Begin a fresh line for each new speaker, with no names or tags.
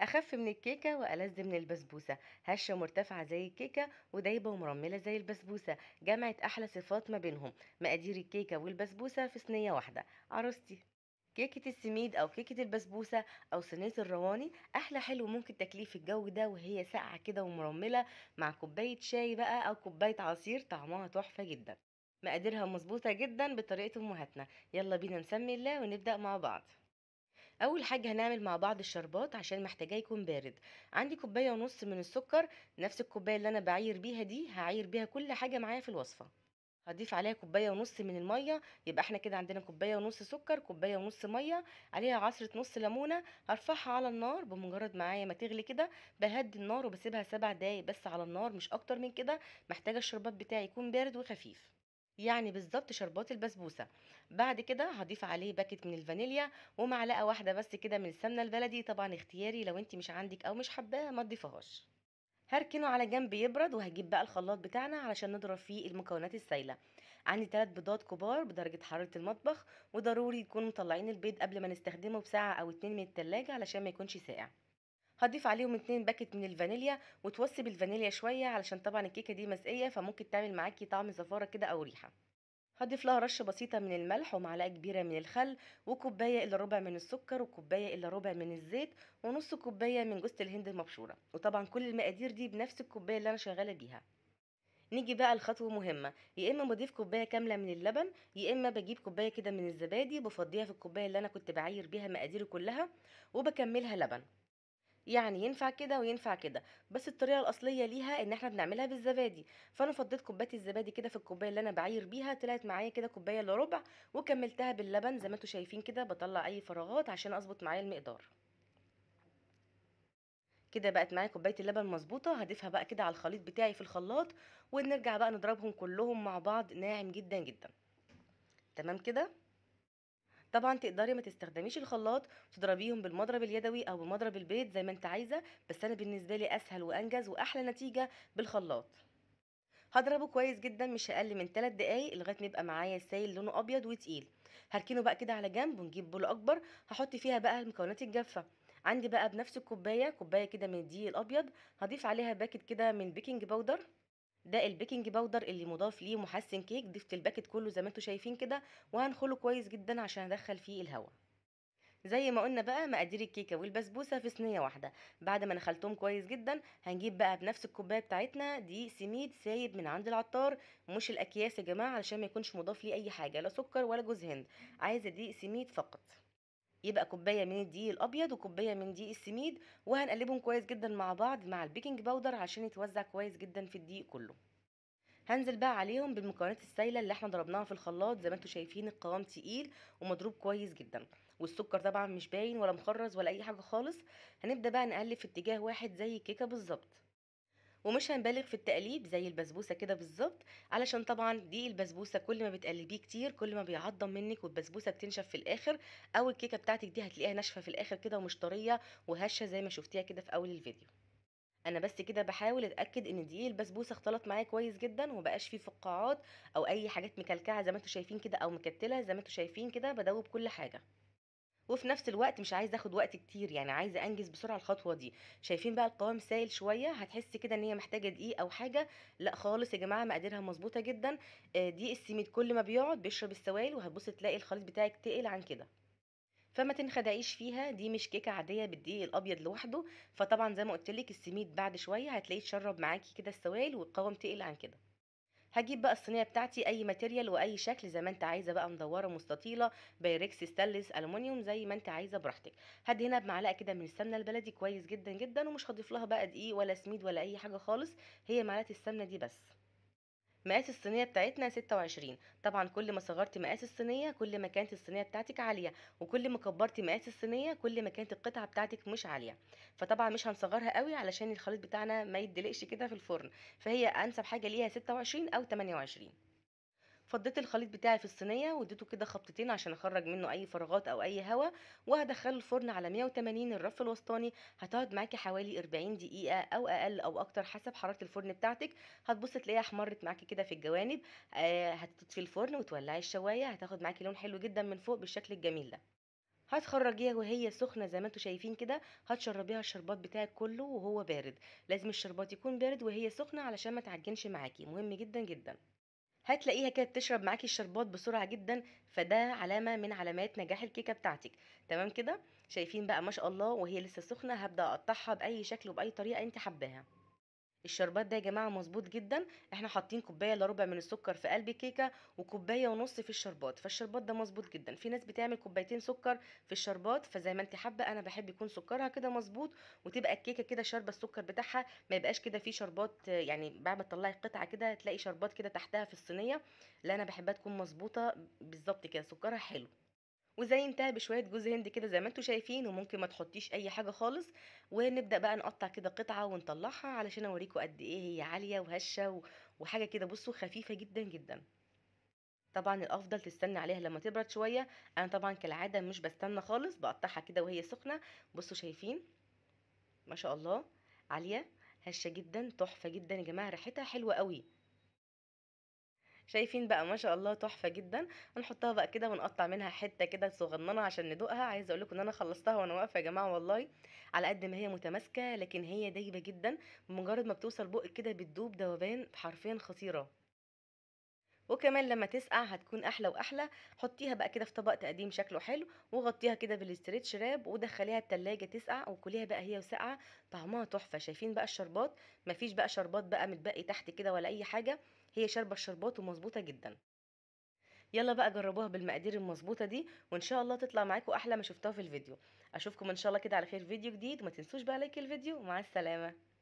اخف من الكيكه والذ من البسبوسه هشه مرتفعه زي الكيكه ودايبه ومرمله زي البسبوسه جمعت احلى صفات ما بينهم مقادير الكيكه والبسبوسه في صينيه واحده عروستي كيكة السميد أو كيكة البسبوسة أو صينية الرواني أحلى حلو ممكن تاكليه في الجو ده وهي ساقعة كده ومرملة مع كوباية شاي بقى أو كوباية عصير طعمها تحفة جدا مقاديرها مظبوطة جدا بطريقة أمهاتنا يلا بينا نسمي الله ونبدأ مع بعض اول حاجه هنعمل مع بعض الشربات عشان محتاجاه يكون بارد عندي كوبايه ونص من السكر نفس الكوبايه اللي انا بعير بيها دي هعير بيها كل حاجه معايا في الوصفه هضيف عليها كوبايه ونص من الميه يبقى احنا كده عندنا كوبايه ونص سكر كوبايه ونص ميه عليها عصره نص ليمونه هرفعها على النار بمجرد معايا ما تغلي كده بهدي النار وبسيبها سبع دقايق بس على النار مش اكتر من كده محتاجه الشربات بتاعي يكون بارد وخفيف يعني بالظبط شربات البسبوسه بعد كده هضيف عليه باكت من الفانيليا ومعلقه واحده بس كده من السمنه البلدي طبعا اختياري لو انت مش عندك او مش حباها ما تضيفهاش هركنه على جنب يبرد وهجيب بقى الخلاط بتاعنا علشان نضرب فيه المكونات السايله عندي ثلاث بيضات كبار بدرجه حراره المطبخ وضروري يكون مطلعين البيض قبل ما نستخدمه بساعه او اتنين من التلاجة علشان ما يكونش ساقع هضيف عليهم اتنين باكت من الفانيليا وتوصي بالفانيليا شويه علشان طبعا الكيكه دي مسقيه فممكن تعمل معاكي طعم زفاره كده او ريحه هضيف لها رشه بسيطه من الملح ومعلقه كبيره من الخل وكوبايه الا ربع من السكر وكوبايه الا ربع من الزيت ونص كوبايه من جوز الهند المبشوره وطبعا كل المقادير دي بنفس الكوبايه اللي انا شغاله بيها نيجي بقى لخطوه مهمه يا اما بضيف كوبايه كامله من اللبن يا اما بجيب كوبايه كده من الزبادي بفضيها في الكوبايه اللي انا كنت بعاير بيها مقاديري كلها وبكملها لبن يعني ينفع كده وينفع كده بس الطريقه الاصليه ليها ان احنا بنعملها بالزبادي فانا فضيت كوبايه الزبادي كده في الكوبايه اللي انا بعير بيها طلعت معايا كده كوبايه الا ربع وكملتها باللبن زي ما انتم شايفين كده بطلع اي فراغات عشان اظبط معايا المقدار كده بقت معايا كوبايه اللبن مظبوطه هضيفها بقى كده على الخليط بتاعي في الخلاط ونرجع بقى نضربهم كلهم مع بعض ناعم جدا جدا تمام كده طبعا تقدري ما تستخدميش الخلاط تضربيهم بالمضرب اليدوي او بمضرب البيض زي ما انت عايزه بس انا بالنسبه لي اسهل وانجز واحلى نتيجه بالخلاط هضربه كويس جدا مش اقل من 3 دقايق لغايه ما يبقى معايا سايل لونه ابيض وتقيل هركنه بقى كده على جنب ونجيب بول اكبر هحط فيها بقى المكونات الجافه عندي بقى بنفس الكوبايه كوبايه كده من الدقيق الابيض هضيف عليها باكت كده من بيكنج باودر ده البيكنج باودر اللي مضاف ليه محسن كيك ضفت الباكت كله زي ما انتم شايفين كده وهنخله كويس جدا عشان ادخل فيه الهواء زي ما قلنا بقى مقادير الكيكه والبسبوسه في صينيه واحده بعد ما نخلتهم كويس جدا هنجيب بقى بنفس الكوبايه بتاعتنا دي سميد سايب من عند العطار مش الاكياس يا جماعه علشان ما يكونش مضاف ليه اي حاجه لا سكر ولا جوز هند عايزه دي سميد فقط يبقى كوبايه من الدقيق الابيض وكوبايه من دقيق السميد وهنقلبهم كويس جدا مع بعض مع البيكنج باودر عشان يتوزع كويس جدا في الدقيق كله هنزل بقى عليهم بالمكونات السايله اللي احنا ضربناها في الخلاط زي ما انتم شايفين القوام تقيل ومضروب كويس جدا والسكر طبعا مش باين ولا مخرز ولا اي حاجه خالص هنبدا بقى نقلب في اتجاه واحد زي الكيكه بالظبط ومش هنبالغ في التقليب زي البسبوسه كده بالظبط علشان طبعا دي البسبوسه كل ما بتقلبيه كتير كل ما بيعضم منك والبسبوسه بتنشف في الاخر او الكيكه بتاعتك دي هتلاقيها ناشفه في الاخر كده ومش طريه وهشه زي ما شفتيها كده في اول الفيديو انا بس كده بحاول اتاكد ان دقيق البسبوسه اختلط معايا كويس جدا ومبقاش فيه فقاعات او اي حاجات مكلكعه زي ما انتم شايفين كده او مكتله زي ما انتم شايفين كده بدوب كل حاجه وفي نفس الوقت مش عايزه اخد وقت كتير يعني عايزه انجز بسرعه الخطوه دي شايفين بقى القوام سايل شويه هتحس كده ان هي محتاجه دقيقه او حاجه لا خالص يا جماعه مقاديرها مظبوطه جدا آه، دقيق السميد كل ما بيقعد بيشرب السوائل وهتبص تلاقي الخليط بتاعك تقل عن كده فما تنخدعيش فيها دي مش كيكه عاديه بالدقيق الابيض لوحده فطبعا زي ما قلت لك السميد بعد شويه هتلاقيه اتشرب معاكي كده السوائل والقوام تقل عن كده هجيب بقى الصينيه بتاعتي اي ماتيريال واي شكل زي ما انت عايزه بقى مدوره مستطيله بايركس ستانلس الومنيوم زي ما انت عايزه براحتك هنا بمعلقه كده من السمنه البلدي كويس جدا جدا ومش هضيف لها بقى دقيق ولا سميد ولا اي حاجه خالص هي معلقه السمنه دي بس مقاس الصينيه بتاعتنا 26 طبعا كل ما صغرتي مقاس الصينيه كل ما كانت الصينيه بتاعتك عاليه وكل ما كبرتي مقاس الصينيه كل ما كانت القطعه بتاعتك مش عاليه فطبعا مش هنصغرها قوي علشان الخليط بتاعنا ما يتدلقش كده في الفرن فهي انسب حاجه ليها 26 او 28 فضيت الخليط بتاعي في الصينيه واديته كده خبطتين عشان اخرج منه اي فراغات او اي هواء وهدخله الفرن على 180 الرف الوسطاني هتقعد معاكي حوالي 40 دقيقه او اقل او اكتر حسب حراره الفرن بتاعتك هتبصي تلاقيها احمرت معاكي كده في الجوانب آه هتطفي الفرن وتولعي الشوايه هتاخد معاكي لون حلو جدا من فوق بالشكل الجميل ده هتخرجيها وهي سخنة زي ما انتوا شايفين كده هتشربيها الشربات بتاعك كله وهو بارد لازم الشربات يكون بارد وهي سخنة علشان ما تعجنش معاكي مهم جدا جدا هتلاقيها كده بتشرب معاكي الشربات بسرعه جدا فده علامه من علامات نجاح الكيكه بتاعتك تمام كده شايفين بقى ما شاء الله وهي لسه سخنه هبدا اقطعها باي شكل وباي طريقه انت حباها الشربات ده يا جماعه مظبوط جدا احنا حاطين كوبايه الا ربع من السكر في قلب الكيكه وكوبايه ونص في الشربات فالشربات ده مظبوط جدا في ناس بتعمل كوبايتين سكر في الشربات فزي ما انت حابه انا بحب يكون سكرها كده مظبوط وتبقى الكيكه كده شاربه السكر بتاعها ما يبقاش كده في شربات يعني بعد ما تطلعي القطعه كده تلاقي شربات كده تحتها في الصينيه لا انا بحبها تكون مظبوطه بالظبط كده سكرها حلو وزي انتهى بشويه جوز هند كده زي ما انتم شايفين وممكن ما تحطيش اي حاجه خالص ونبدا بقى نقطع كده قطعه ونطلعها علشان اوريكم قد ايه هي عاليه وهشه وحاجه كده بصوا خفيفه جدا جدا طبعا الافضل تستنى عليها لما تبرد شويه انا طبعا كالعاده مش بستنى خالص بقطعها كده وهي سخنه بصوا شايفين ما شاء الله عاليه هشه جدا تحفه جدا يا جماعه ريحتها حلوه قوي شايفين بقى ما شاء الله تحفه جدا هنحطها بقى كده ونقطع منها حته كده صغننه عشان ندوقها عايزه اقول لكم ان انا خلصتها وانا واقفه يا جماعه والله على قد ما هي متماسكه لكن هي دايبه جدا بمجرد ما بتوصل بقك كده بتدوب دوبان حرفيا خطيره وكمان لما تسقع هتكون احلى واحلى حطيها بقى كده في طبق تقديم شكله حلو وغطيها كده بالستريتش راب ودخليها التلاجة تسقع وكليها بقى هي وساقعه طعمها تحفه شايفين بقى الشربات مفيش بقى شربات بقى متبقي تحت كده ولا اي حاجه هي شاربة الشربات ومظبوطة جدا يلا بقى جربوها بالمقادير المظبوطة دي وان شاء الله تطلع معاكم احلى ما شفتها في الفيديو اشوفكم ان شاء الله كده على خير فيديو جديد وما تنسوش بقى لايك الفيديو ومع السلامة